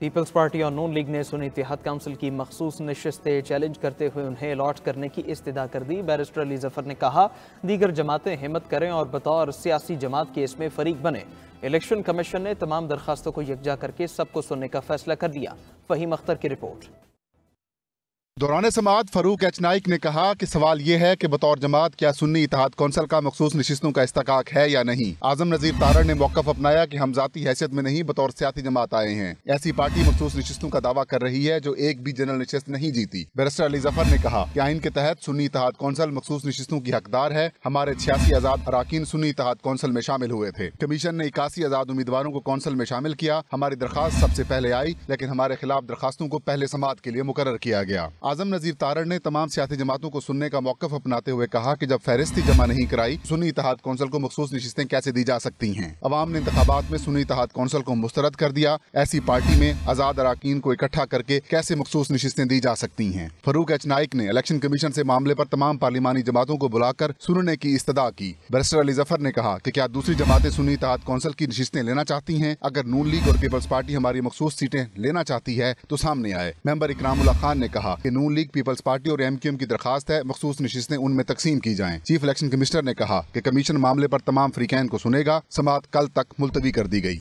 peoples Party और नून league ने सुनी इतिहाद काउंसिल की मखसूस नशस्तें चैलेंज करते हुए उन्हें अलॉट करने की इस्तः कर दी बैरिस्टर अली जफर ने कहा दीगर जमातें हिम्मत करें और बतौर सियासी जमात के इसमें फरीक बने इलेक्शन कमीशन ने तमाम दरखास्तों को यकजा करके सबको सुनने का फैसला कर दिया फहीम अख्तर की रिपोर्ट दौरान समात फरूक एच नाइक ने कहा कि सवाल ये है कि बतौर जमात क्या सुन्नी इतिहाद कौंसल का मखसूस नशस्तों का इस्तक है या नहीं आजम नजीर तारण ने मौकफ अपनाया कि हम जाती हैसियत में नहीं बतौर सियासी जमात आए हैं ऐसी पार्टी मखसूस नशस्तों का दावा कर रही है जो एक भी जनरल नशस्त नहीं जीती बैरिस्टर अली जफर ने कहा की आइन के तहत सुन्नी इतिहाद कौंसल मखसूस नशस्तों की हकदार है हमारे छियासी आजाद अरकान सुन्नी इतिहाद कौंसल में शामिल हुए थे कमीशन ने इक्यासी आजाद उम्मीदवारों को कौंसल में शामिल किया हमारी दरखास्त सबसे पहले आई लेकिन हमारे खिलाफ दरखास्तों को पहले समात के लिए मुकर किया गया आजम नजीर तारड़ ने तमाम सियासी जमातों को सुनने का मौकफ अपनाते हुए कहा कि जब फहरिस्ती जमा नहीं कराई सुनी इतिहाद कौंसिल को मखसूस नशस्तें कैसे दी जा सकती हैं अवाम ने इंतबात में सुनी इतिहाद कौंसिल को मुस्तरद कर दिया ऐसी पार्टी में आजाद अरकान को इकट्ठा करके कैसे मखसूस नशस्तें दी जा सकती हैं फरूक एच नाइक ने इलेक्शन कमीशन ऐसी मामले आरोप तमाम पार्लिमानी जमातों को बुलाकर सुनने की इस्तदा की बरसर अली जफर ने कहा की क्या दूसरी जमातें सुनी इतिहाद कौंसिल की नशस्तें लेना चाहती है अगर नून लीग और पीपल्स पार्टी हमारी मखसूस सीटें लेना चाहती है तो सामने आए मेम्बर इकराम खान ने कहा नून लीग पीपल्स पार्टी और एम की दरखास्त है मखसूस नशिस्तें उनमें तकसीम की जाएं चीफ इलेक्शन कमिश्नर ने कहा कि कमीशन मामले पर तमाम फ्रीकैन को सुनेगा समात कल तक मुलतवी कर दी गई